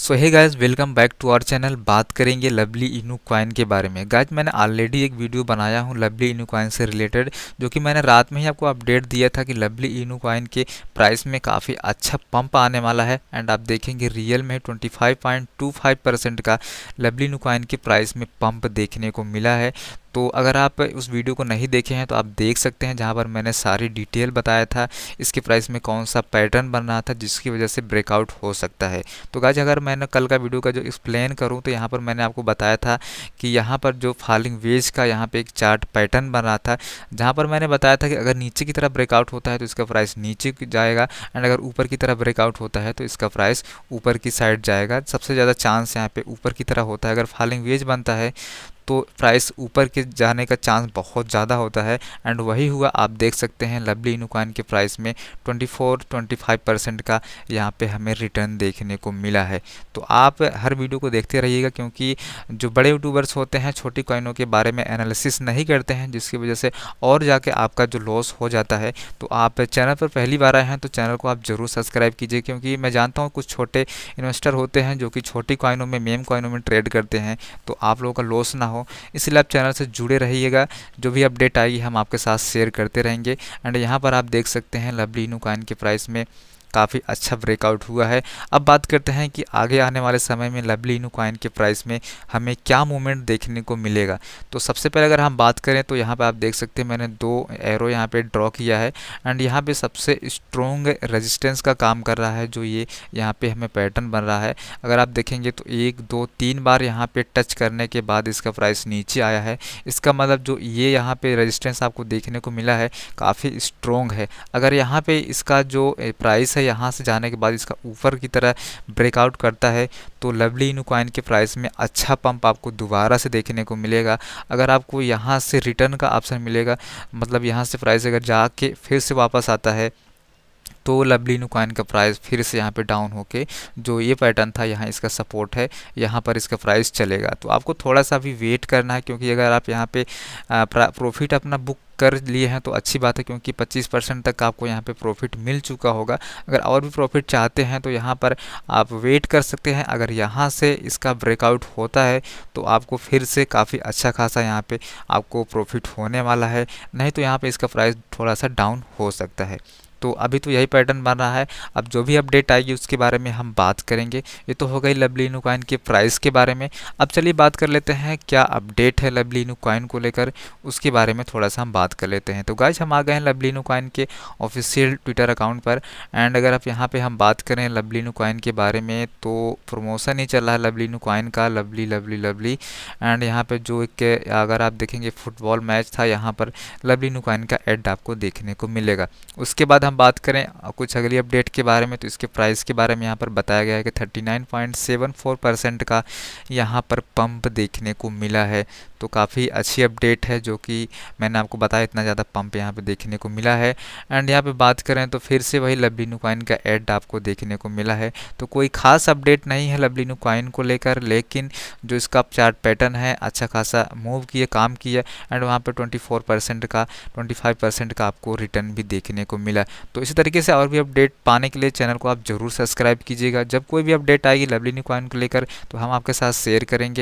so hi guys welcome back to our channel बात करेंगे lovely Inu coin के बारे में गाइज मैंने ऑलरेडी एक वीडियो बनाया हूँ लवली इनू क्वाइन से रिलेटेड जो कि मैंने रात में ही आपको अपडेट दिया था कि लवली इनू क्वाइन के प्राइस में काफ़ी अच्छा पंप आने वाला है एंड आप देखेंगे रियल में ट्वेंटी परसेंट का लवली इनू क्वाइन के प्राइस में पंप देखने को मिला है तो अगर आप उस वीडियो को नहीं देखे हैं तो आप देख सकते हैं जहाँ पर मैंने सारी डिटेल बताया था इसके प्राइस में कौन सा पैटर्न बन रहा था जिसकी वजह से ब्रेकआउट हो सकता है तो गाज अगर मैंने कल का वीडियो का जो एक्सप्लेन करूँ तो यहाँ पर मैंने आपको बताया था कि यहाँ पर जो फॉलिंग वेज का यहाँ पर एक चार्ट पैटर्न बन रहा था जहाँ पर मैंने बताया था कि अगर नीचे की तरफ ब्रेकआउट होता है तो इसका प्राइस नीचे जाएगा एंड अगर ऊपर की तरफ ब्रेकआउट होता है तो इसका प्राइस ऊपर की साइड जाएगा सबसे ज़्यादा चांस यहाँ पे ऊपर की तरह होता है अगर फॉलिंग वेज बनता है तो प्राइस ऊपर के जाने का चांस बहुत ज़्यादा होता है एंड वही हुआ आप देख सकते हैं लवली इनुकान के प्राइस में 24 25 परसेंट का यहाँ पे हमें रिटर्न देखने को मिला है तो आप हर वीडियो को देखते रहिएगा क्योंकि जो बड़े यूट्यूबर्स होते हैं छोटी कॉइनों के बारे में एनालिसिस नहीं करते हैं जिसकी वजह से और जाके आपका जो लॉस हो जाता है तो आप चैनल पर पहली बार आए हैं तो चैनल को आप ज़रूर सब्सक्राइब कीजिए क्योंकि मैं जानता हूँ कुछ छोटे इन्वेस्टर होते हैं जो कि छोटी कॉइनों में मेम कॉइनों में ट्रेड करते हैं तो आप लोगों का लॉस ना हो इसलिए आप चैनल से जुड़े रहिएगा जो भी अपडेट आएगी हम आपके साथ शेयर करते रहेंगे एंड यहाँ पर आप देख सकते हैं लवली इनू कॉइन के प्राइस में काफ़ी अच्छा ब्रेकआउट हुआ है अब बात करते हैं कि आगे आने वाले समय में लवली इनू कॉइन के प्राइस में हमें क्या मूवमेंट देखने को मिलेगा तो सबसे पहले अगर हम बात करें तो यहाँ पर आप देख सकते हैं मैंने दो एरो यहाँ पर ड्रॉ किया है एंड यहाँ पर सबसे स्ट्रॉन्ग रजिस्टेंस का काम कर रहा है जो ये यहाँ पर हमें पैटर्न बन रहा है अगर आप देखेंगे तो एक दो तीन बार यहाँ पर टच करने के बाद इसका प्राइस नीचे आया है इसका मतलब जो ये यहाँ पे रजिस्टेंस आपको देखने को मिला है काफ़ी स्ट्रॉन्ग है अगर यहाँ पे इसका जो प्राइस है है यहाँ से जाने के बाद इसका ऊपर की तरह ब्रेकआउट करता है तो लवली इनू कॉइन के प्राइस में अच्छा पंप आपको दोबारा से देखने को मिलेगा अगर आपको यहाँ से रिटर्न का ऑप्शन मिलेगा मतलब यहाँ से प्राइस अगर जाके फिर से वापस आता है तो लवली कॉइन का प्राइस फिर से यहाँ पे डाउन होके जो ये पैटर्न था यहाँ इसका सपोर्ट है यहाँ पर इसका प्राइस चलेगा तो आपको थोड़ा सा भी वेट करना है क्योंकि अगर आप यहाँ पे प्रॉफिट अपना बुक कर लिए हैं तो अच्छी बात है क्योंकि 25 परसेंट तक आपको यहाँ पे प्रॉफिट मिल चुका होगा अगर और भी प्रॉफिट चाहते हैं तो यहाँ पर आप वेट कर सकते हैं अगर यहाँ से इसका ब्रेकआउट होता है तो आपको फिर से काफ़ी अच्छा खासा यहाँ पे आपको प्रॉफिट होने वाला है नहीं तो यहाँ पे इसका प्राइस थोड़ा सा डाउन हो सकता है तो अभी तो यही पैटर्न बन रहा है अब जो भी अपडेट आएगी उसके बारे में हम बात करेंगे ये तो हो गई लवलीनू कॉइन के प्राइस के बारे में अब चलिए बात कर लेते हैं क्या अपडेट है लवलीनू कॉइन को लेकर उसके बारे में थोड़ा सा हम बात कर लेते हैं तो गाइज हम आ गए हैं लवलीनू कॉइन के ऑफिशियल ट्विटर अकाउंट पर एंड अगर आप यहाँ पर हम बात करें लवलीनू कॉइन के बारे में तो प्रमोशन ही चल रहा है लवलीनू कॉइन का लवली लवली लवली एंड यहाँ पर जो एक अगर आप देखेंगे फुटबॉल मैच था यहाँ पर लवलीनू कॉइन का एड आपको देखने को मिलेगा उसके बाद हम हम बात करें कुछ अगली अपडेट के बारे में तो इसके प्राइस के बारे में यहाँ पर बताया गया है कि 39.74 परसेंट का यहाँ पर पंप देखने को मिला है तो काफ़ी अच्छी अपडेट है जो कि मैंने आपको बताया इतना ज़्यादा पंप यहाँ पे देखने को मिला है एंड यहाँ पे बात करें तो फिर से वही लवली नुकाइन का एड आपको देखने को मिला है तो कोई ख़ास अपडेट नहीं है लवली नुकाइन को लेकर लेकिन जो इसका चार्ट पैटर्न है अच्छा खासा मूव किया काम किया एंड वहाँ पर ट्वेंटी का ट्वेंटी का आपको रिटर्न भी देखने को मिला तो इसी तरीके से और भी अपडेट पाने के लिए चैनल को आप ज़रूर सब्सक्राइब कीजिएगा जब कोई भी अपडेट आएगी लवली न्यू को लेकर तो हम आपके साथ शेयर करेंगे